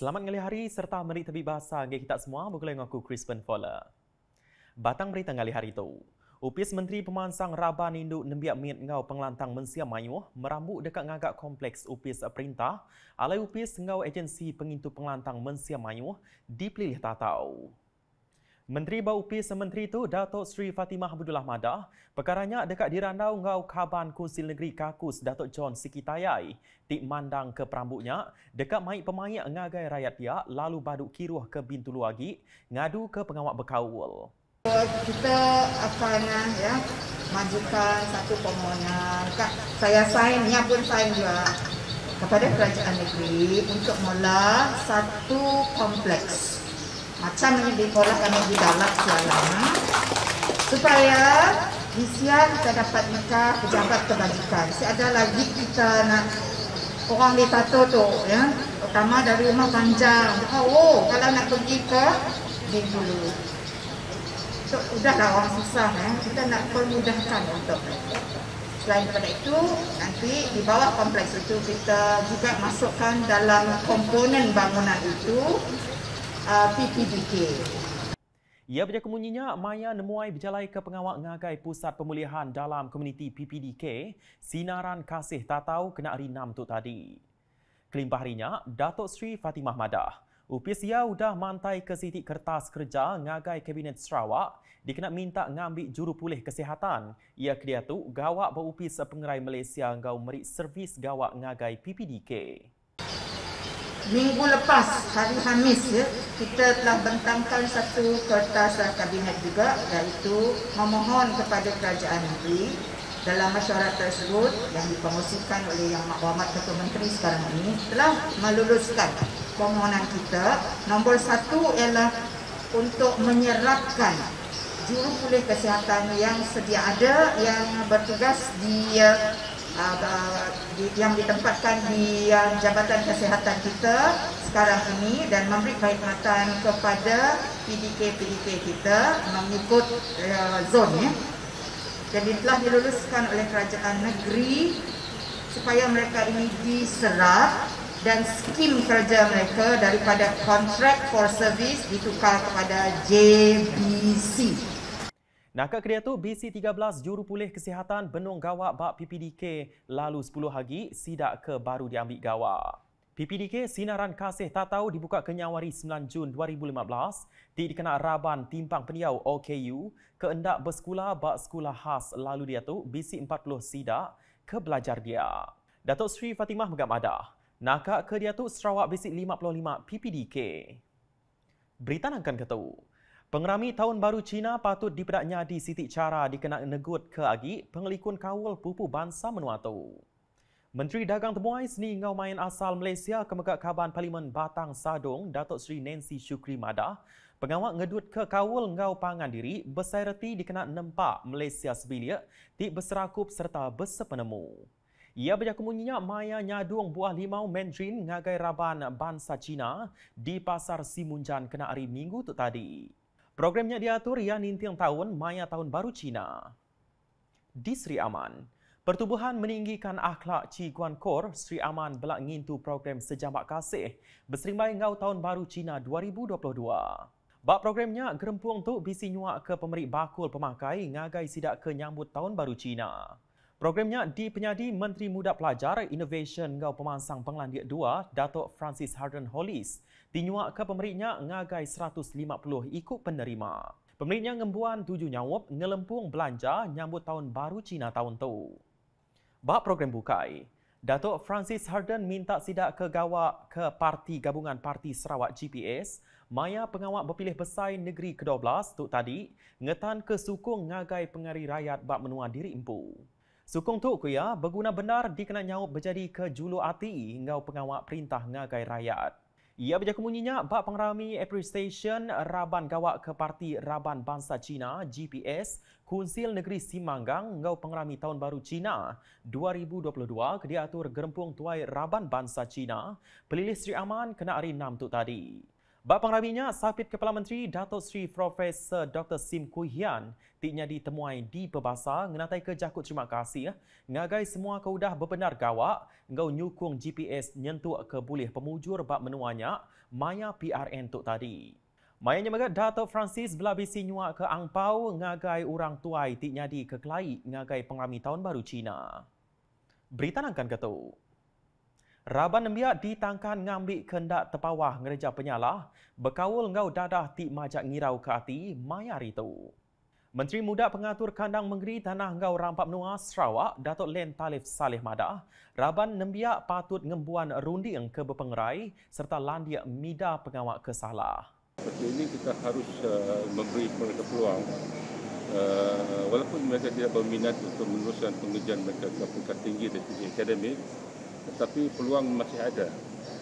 Selamat ngali hari serta meri tepi bahasa ngai kita semua mengulai ngaku Crispin Fowler. Batang berita ngali hari itu. Upis Menteri Pemansang Raba Nindu Nembiak Miet Ngau Penglantang Mensia Mayu merambu dekat ngagak kompleks Upis Perintah alai Upis Ngau Agensi Pengintu Penglantang Mensia Mayu dipilih tak tahu. Menteri Baupi Sementeri itu Datuk Sri Fatimah Abdullah, Ahmadah perkaranya dekat di Randau Ngau Kaban Kunsil Negeri Kakus Datuk John Sikitayai tip mandang ke perambutnya dekat maik pemayak ngagai rakyat dia lalu baduk kiruh ke bintu luagi ngadu ke pengawak bekaul. Kita akan ya majukan satu permohonan. kak Saya sign, pun sign juga kepada kerajaan negeri untuk mula satu kompleks macam ini dikolak kami digalak selama supaya di siang kita dapat muka pejabat kebajikan. Si ada lagi kita nak orang di tato tu ya. Pertama dari rumah panjang. Oh, kalau nak pergi ke di dulu. So, lah orang susah ya. Kita nak permudahkan untuk Selain daripada itu, nanti di bawah kompleks itu kita juga masukkan dalam komponen bangunan itu uh, PPDK. Ia berjaya Maya Nemuai berjalai ke pengawal ngagai pusat pemulihan dalam komuniti PPDK, Sinaran Kasih Tatau kena hari 6 tu tadi. Kelimpah harinya, Datuk Sri Fatimah Madah. Upis ia sudah mantai ke sitik kertas kerja ngagai Kabinet Sarawak dikena minta ngambil juru pulih kesihatan. Ia kedia tu gawak berupis pengerai Malaysia ngau merik servis gawak ngagai PPDK minggu lepas hari Hamis ya kita telah bentangkan satu kertas dalam kabinet juga iaitu memohon kepada kerajaan negeri dalam mesyuarat tersebut yang dipromosikan oleh Yang Mahkamah Ketua Menteri sekarang ini telah meluluskan permohonan kita nombor satu ialah untuk menyerapkan juru pulih kesihatan yang sedia ada yang bertugas di ya, uh, yang ditempatkan di uh, Jabatan kesehatan kita sekarang ini dan memberi perkhidmatan kepada PDK-PDK kita mengikut uh, zon ya. Jadi telah diluluskan oleh kerajaan negeri supaya mereka ini diserap dan skim kerja mereka daripada contract for service ditukar kepada JBC. Nakak kerja tu BC13 juru pulih Kesihatan Benung Gawak Bak PPDK lalu 10 hari sidak ke baru diambil gawak. PPDK Sinaran Kasih Tak Tahu dibuka Kenyawari 9 Jun 2015 di dikenal Raban Timpang Peniau OKU ke endak bersekolah bak sekolah khas lalu dia tu BC40 sidak ke belajar dia. Datuk Sri Fatimah Megam Adah, nakak ke dia tu Sarawak BC55 PPDK. Berita nangkan ketahui. Pengerami Tahun Baru Cina patut dipedaknya di Siti Cara dikenak negut ke agi pengelikun kawal pupu bansa menua Menteri Dagang Temuai Seni Ngau Main asal Malaysia kemegak kaban Parlimen Batang Sadong Datuk Seri Nancy Shukri Madah pengawak ngedut ke kawal ngau pangan diri bersereti dikenak nempak Malaysia sebilia ti berserakup serta bersepenemu. Ia berjaku munyinya maya nyadung buah limau Mandarin ngagai raban bansa Cina di pasar Simunjan kena hari Minggu tu tadi. Programnya diatur yang nintiang tahun Maya Tahun Baru Cina. Di Sri Aman, pertubuhan meninggikan akhlak Chi Guan Kor, Sri Aman belak ngintu program Sejambak Kasih bersimbai ngau Tahun Baru Cina 2022. Bak programnya gerempuang tu bisi nyuak ke pemerik bakul pemakai ngagai sidak ke nyambut Tahun Baru Cina. Programnya di penyadi Menteri Muda Pelajar Innovation Ngau Pemansang Penglandia II, Datuk Francis Harden Hollis, dinyuak ke pemerintahnya ngagai 150 ikut penerima. Pemerintahnya ngembuan tujuh nyawup ngelempung belanja nyambut tahun baru Cina tahun tu. Bak program bukai, Datuk Francis Harden minta sidak ke gawak ke Parti Gabungan Parti Sarawak GPS, Maya Pengawak Berpilih besar Negeri ke-12 tu tadi, ngetan ke ngagai pengari rakyat bak menua diri empu. Sukong tu ya, berguna benar dikena nyawab berjadi ke julu ati hingga pengawak perintah ngagai rakyat. Ia bijak kemunyinya bak pengrami April Station Raban Gawak ke Parti Raban Bangsa Cina GPS Kunsil Negeri Simanggang ngau pengrami Tahun Baru Cina 2022 kediatur gerempung tuai Raban Bangsa Cina pelilih Sri Aman kena hari 6 tu tadi. Bapak pengrabinya, Safit Kepala Menteri Datuk Seri Profesor Dr. Sim Kui Hian, tiknya ditemui di Pebasa mengatai ke jakut terima kasih ya. ngagai semua keudah berbenar gawak ngau nyukung GPS nyentuh ke bulih pemujur bak menuanya maya PRN tu tadi. Mayanya mereka Datuk Francis Belabisi sinua ke Angpau ngagai orang tuai tiknya di ke Kelai ngagai pengrami tahun baru Cina. Berita nangkan ketuk. Raban Embiak ditangkan ngambil kendak tepawah gereja penyalah, berkawul ngau dadah ti majak ngirau ke hati mayar itu. Menteri Muda Pengatur Kandang Menggeri Tanah Ngau Rampak Nua Sarawak, Datuk Len Talif Saleh Mada, Raban Nembiak patut ngembuan rundi yang berpengerai serta landia mida pengawak kesalah. Seperti ini kita harus uh, memberi mereka peluang. Uh, walaupun mereka tidak berminat untuk meneruskan pengejian mereka ke peringkat tinggi dari sisi akademik, tetapi peluang masih ada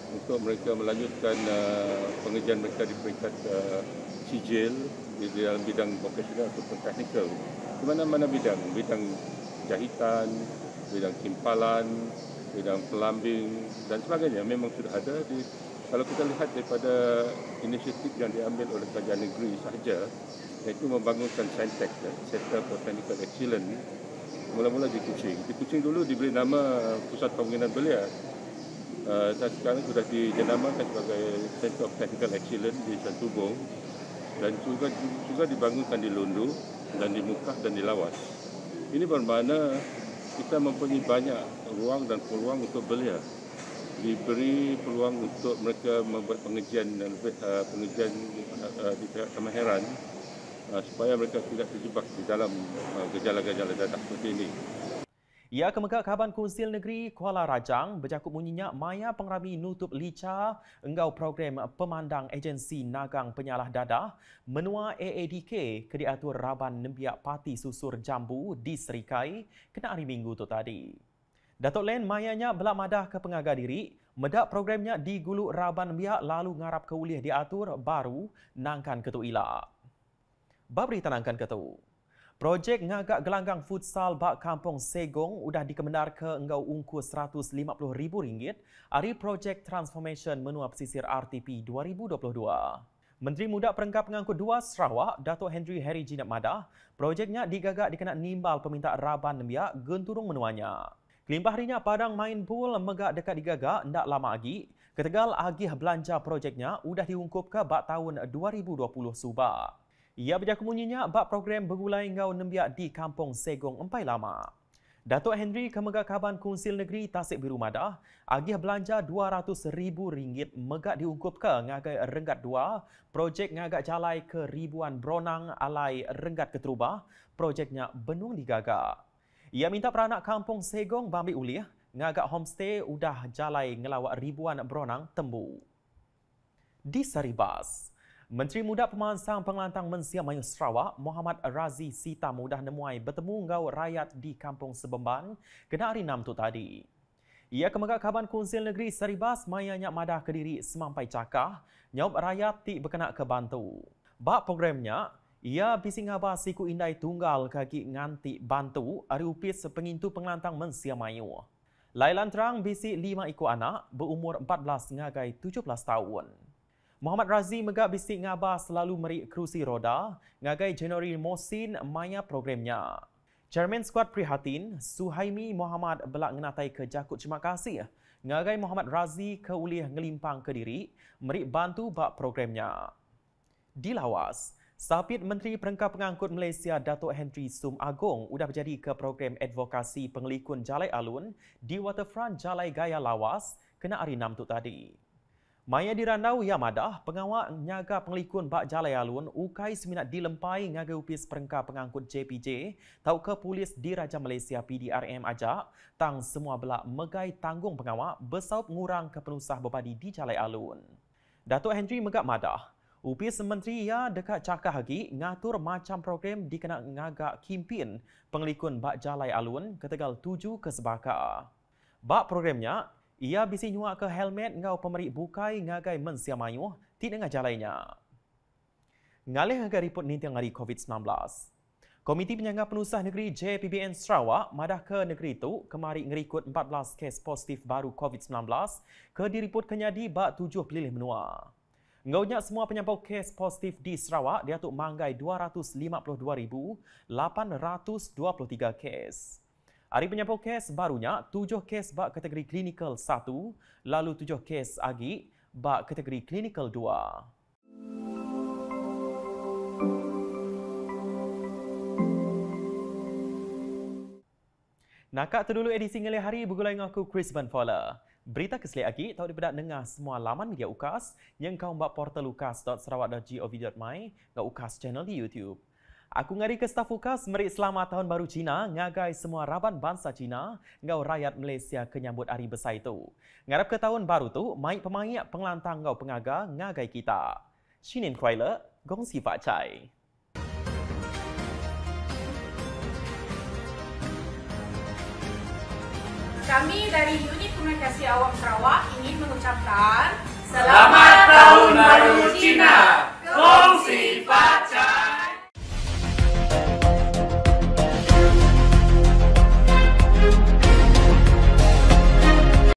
untuk mereka melanjutkan eh, pengejaran mereka di peringkat eh, sijil di dalam bidang vocational atau teknikal. Di mana-mana bidang, bidang jahitan, bidang kimpalan, bidang pelambing dan sebagainya memang sudah ada di kalau kita lihat daripada inisiatif yang diambil oleh kerajaan negeri sahaja iaitu membangunkan Sentech, Center ya, for Technical Excellence mula-mula di Kuching. Di Kuching dulu diberi nama pusat pembangunan belia. Uh, ah, sekarang sudah dijenamakan sebagai Center of Technical Excellence di Satu dan juga juga dibangunkan di Lundu dan di Mukah dan di Lawas. Ini bermakna kita mempunyai banyak ruang dan peluang untuk belia diberi peluang untuk mereka membuat pengejian dan ah, pengejian ah, di Kemaheran uh, Ah, supaya mereka tidak terjebak di dalam ah, gejala-gejala dadah seperti ini. Ia kemegak Kaban Kunsil Negeri Kuala Rajang bercakap bunyinya Maya Pengrami Nutup Lica Enggau Program Pemandang Agensi Nagang Penyalah Dadah Menua AADK Kediatur Raban Nembiak pati Susur Jambu di Serikai kena hari Minggu tu tadi. Datuk Len Mayanya belak madah ke pengagal diri medak programnya di Gulu Raban Nembiak lalu ngarap keulih diatur baru nangkan ketuk ilak. Babri tenangkan ketua. Projek ngagak gelanggang futsal bak kampung Segong sudah dikemenar ke engau ungku RM150,000 hari projek transformation menua pesisir RTP 2022. Menteri Muda Perengkap Pengangkut Dua Sarawak, Dato' Henry Harry Jinap Madah, projeknya digagak dikenak nimbal peminta Raban Nembia genturung menuanya. Kelimpah harinya padang main pool megak dekat digagak tidak lama lagi, ketegal agih belanja projeknya sudah diungkup ke bak tahun 2020 subak. Ia berjakumunyinya bak program bergulai ngau nembiak di Kampung Segong Empai Lama. Datuk Henry Kemegak Kaban Kunsil Negeri Tasik Biru Madah agih belanja RM200,000 megak diungkup ke ngagai Renggat dua. projek ngagak jalai ke ribuan bronang alai Renggat Keterubah, projeknya benung digagak. Ia minta peranak kampung Segong Bambi Ulih ngagak homestay udah jalai ngelawak ribuan bronang tembu. Di Saribas, Menteri Muda Pemansang Pengelantang Mensia Mayu Sarawak, Muhammad Razi Sita Mudah Nemuai bertemu ngau rakyat di Kampung Sebemban kena hari 6 tu tadi. Ia kemegak kaban Konsil Negeri Seribas mayanya madah kediri semampai cakah nyob rakyat ti berkena ke bantu. Bak programnya, ia bising haba siku indai tunggal kaki nganti bantu ari upis sepengintu pengelantang Mensia Mayu. Lailan terang bisi lima iku anak berumur 14 ngagai 17 tahun. Muhammad Razi megak bisik ngabah selalu merik kerusi roda ngagai Januari Mosin maya programnya. Chairman Squad Prihatin, Suhaimi Muhammad belak ngenatai ke Jakut Cemak Kasih. Ngagai Muhammad Razi ke ulih ngelimpang ke diri, merik bantu bak programnya. Di Lawas, Sapit Menteri Perengkap Pengangkut Malaysia Datuk Henry Sum Agong sudah berjadi ke program advokasi pengelikun Jalai Alun di Waterfront Jalai Gaya Lawas kena hari 6 tu tadi. Maya di Randau yang pengawal nyaga pengelikun Bak Jalai Alun ukai seminat dilempai ngagai upis perengka pengangkut JPJ tau ke polis di Raja Malaysia PDRM ajak tang semua belak megai tanggung pengawal besaup ngurang ke penusah bebadi di Jalai Alun. Datuk Henry megak mada Upis Menteri ia ya dekat cakap lagi ngatur macam program dikena ngagak kimpin pengelikun Bak Jalai Alun ketegal tuju ke sebakar. Bak programnya, ia bisi nyuak ke helmet ngau pemerik bukai ngagai mensiamayuh ti dengar jalainya. Ngalih ngagai report ni tiang hari COVID-19. Komiti Penyangga Penusah Negeri JPBN Sarawak madah ke negeri itu kemari ngerikut 14 kes positif baru COVID-19 ke diriput kenyadi bak tujuh pelilih menua. Ngaunya semua penyampau kes positif di Sarawak diatuk manggai 252,823 kes. Hari penyapa kes barunya, tujuh kes bak kategori klinikal satu, lalu tujuh kes agi bak kategori klinikal dua. Nakak terdulu edisi ngelih hari bergulai dengan aku Chris Van Fowler. Berita keselih lagi tahu daripada dengar semua laman media UKAS yang kau mbak portal ukas.sarawak.gov.my dan UKAS channel di YouTube. Aku ngari ke staf ukas merik selamat tahun baru Cina, ngagai semua raban bangsa Cina, ngau rakyat Malaysia kenyambut hari besar itu. Ngarap ke tahun baru tu, mai pemaik penglantang ngau pengaga ngagai kita. Shinin Kuala, Gong Si Fak Chai. Kami dari Unit Komunikasi Awam Sarawak ingin mengucapkan Selamat, Tahun Baru Cina. Cina. Gong Si Fak Chai.